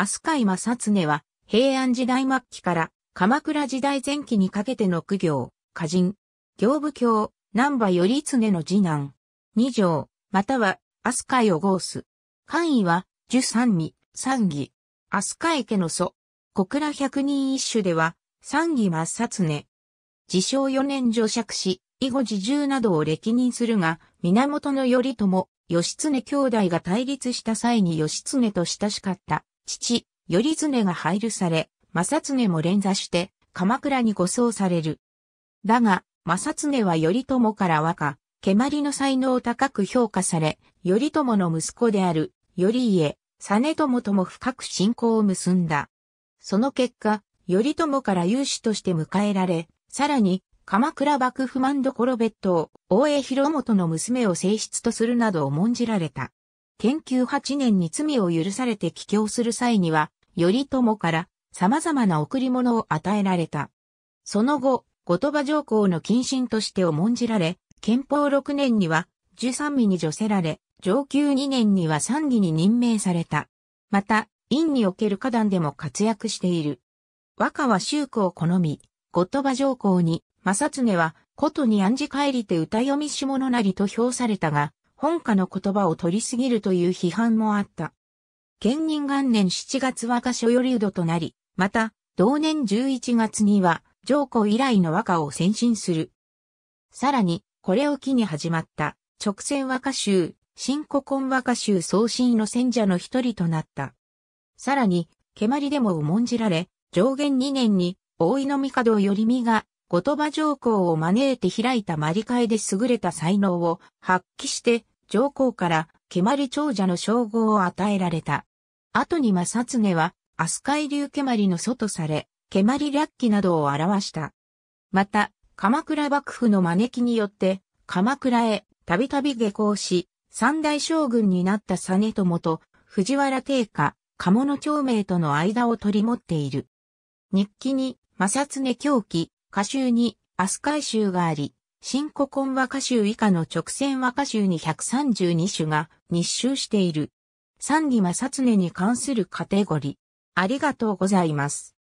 飛鳥サ正恒は、平安時代末期から鎌倉時代前期にかけての苦行、歌人、行部教、南波頼常の次男、二条、または飛鳥井を号す。官位は、十三位、三義、飛鳥イ家の祖、小倉百人一首では、三義正恒。自称四年女釈士、以後自重などを歴任するが、源頼朝、義経兄弟が対立した際に義経と親しかった。父、頼常が配慮され、正常も連座して、鎌倉に護送される。だが、正常は頼朝から若、蹴鞠の才能を高く評価され、頼朝の息子である、頼家、実朝とも深く信仰を結んだ。その結果、頼朝から有志として迎えられ、さらに、鎌倉幕府万所トを、大江広元の娘を正室とするなどを重んじられた。研究8年に罪を許されて帰郷する際には、頼朝から様々な贈り物を与えられた。その後、後鳥羽上皇の謹慎として重んじられ、憲法6年には、十三位に除せられ、上級2年には三義に任命された。また、院における花壇でも活躍している。和歌は修句を好み、後鳥羽上皇に、正常は、ことに暗示帰りて歌読み下のなりと評されたが、本家の言葉を取りすぎるという批判もあった。県人元年7月和歌所よりうどとなり、また、同年11月には、上皇以来の和歌を先進する。さらに、これを機に始まった、直線和歌集、新古今和歌集送信の選者の一人となった。さらに、蹴鞠でも重んじられ、上限2年に、大井の帝よりみが、後鳥羽上皇を招いて開いた魔理会で優れた才能を発揮して、上皇から蹴鞠長者の称号を与えられた。後に正恒は、飛鳥井流蹴鞠の祖とされ、蹴鞠略記などを表した。また、鎌倉幕府の招きによって、鎌倉へたびたび下校し、三大将軍になった実友と藤原定家、鴨長明との間を取り持っている。日記に、正恒狂気、歌集にアスカイ集があり、新古今和歌集以下の直線和歌集に132種が密集している。三サ正常に関するカテゴリー。ありがとうございます。